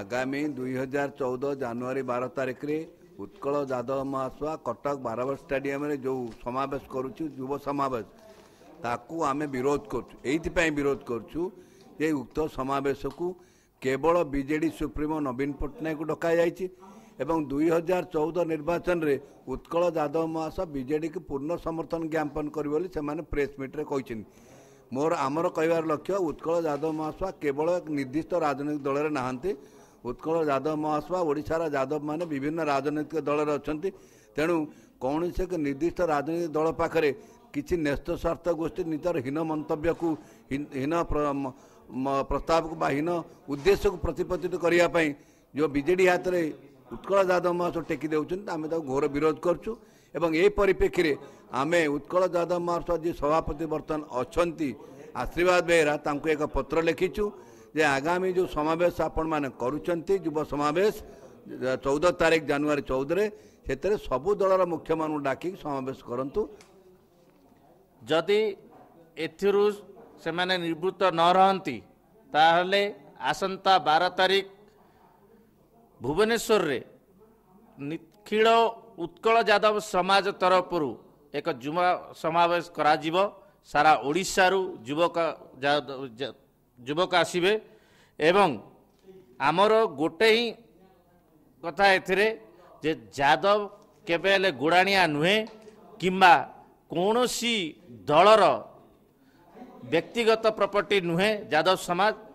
ଆଗାମୀ ଦୁଇହଜାର ଚଉଦ ଜାନୁଆରୀ ବାର ତାରିଖରେ ଉତ୍କଳ ଯାଦବ ମହାଶୁଆ କଟକ ବାରବର ଷ୍ଟାଡିୟମରେ ଯେଉଁ ସମାବେଶ କରୁଛୁ ଯୁବ ସମାବେଶ ତାକୁ ଆମେ ବିରୋଧ କରୁଛୁ ଏଇଥିପାଇଁ ବିରୋଧ କରୁଛୁ ଯେ ଉକ୍ତ ସମାବେଶକୁ କେବଳ ବିଜେଡ଼ି ସୁପ୍ରିମୋ ନବୀନ ପଟ୍ଟନାୟକକୁ ଡକାଯାଇଛି ଏବଂ ଦୁଇ ହଜାର ଚଉଦ ନିର୍ବାଚନରେ ଉତ୍କଳ ଯାଦବ ମହାଶୟ ବିଜେଡ଼ିକୁ ପୂର୍ଣ୍ଣ ସମର୍ଥନ ଜ୍ଞାପନ କରିବେ ବୋଲି ସେମାନେ ପ୍ରେସ୍ ମିଟ୍ରେ କହିଛନ୍ତି ମୋର ଆମର କହିବାର ଲକ୍ଷ୍ୟ ଉତ୍କଳ ଯାଦବ ମହାଶୟ କେବଳ ନିର୍ଦ୍ଦିଷ୍ଟ ରାଜନୈତିକ ଦଳରେ ନାହାନ୍ତି ଉତ୍କଳ ଯାଦବ ମହାସଭା ଓଡ଼ିଶାର ଯାଦବମାନେ ବିଭିନ୍ନ ରାଜନୈତିକ ଦଳରେ ଅଛନ୍ତି ତେଣୁ କୌଣସି ଏକ ନିର୍ଦ୍ଦିଷ୍ଟ ରାଜନୈତିକ ଦଳ ପାଖରେ କିଛି ନ୍ୟସ୍ତ ସ୍ୱାର୍ଥ ଗୋଷ୍ଠୀ ନିଜର ହୀନ ମନ୍ତବ୍ୟକୁ ହୀନ ପ୍ରସ୍ତାବକୁ ବା ହୀନ ଉଦ୍ଦେଶ୍ୟକୁ ପ୍ରତିପତ୍ତିତ କରିବା ପାଇଁ ଯେଉଁ ବିଜେଡ଼ି ହାତରେ ଉତ୍କଳ ଯାଦବ ମହାସଭ ଟେକି ଦେଉଛନ୍ତି ଆମେ ତାକୁ ଘୋର ବିରୋଧ କରୁଛୁ ଏବଂ ଏ ପରିପ୍ରେକ୍ଷୀରେ ଆମେ ଉତ୍କଳ ଯାଦବ ମହାସଭା ଯିଏ ସଭାପତି ବର୍ତ୍ତମାନ ଅଛନ୍ତି ଆଶୀର୍ବାଦ ବେହେରା ତାଙ୍କୁ ଏକ ପତ୍ର ଲେଖିଛୁ ଯେ ଆଗାମୀ ଯେଉଁ ସମାବେଶ ଆପଣମାନେ କରୁଛନ୍ତି ଯୁବ ସମାବେଶ ଚଉଦ ତାରିଖ ଜାନୁଆରୀ ଚଉଦରେ ସେଥିରେ ସବୁ ଦଳର ମୁଖ୍ୟମାନଙ୍କୁ ଡାକିକି ସମାବେଶ କରନ୍ତୁ ଯଦି ଏଥିରୁ ସେମାନେ ନିବୃତ୍ତ ନ ରହନ୍ତି ତାହେଲେ ଆସନ୍ତା ବାର ତାରିଖ ଭୁବନେଶ୍ୱରରେ ନିଖିଳ ଉତ୍କଳ ଯାଦବ ସମାଜ ତରଫରୁ ଏକ ଯୁବ ସମାବେଶ କରାଯିବ ସାରା ଓଡ଼ିଶାରୁ ଯୁବକ ଯୁବକ ଆସିବେ ଏବଂ ଆମର ଗୋଟେ ହିଁ କଥା ଏଥିରେ ଯେ ଯାଦବ କେବେ ହେଲେ ଗୋଡ଼ାଣିଆ ନୁହେଁ କିମ୍ବା କୌଣସି ଦଳର ବ୍ୟକ୍ତିଗତ ପ୍ରପର୍ଟି ନୁହେଁ ଯାଦବ ସମାଜ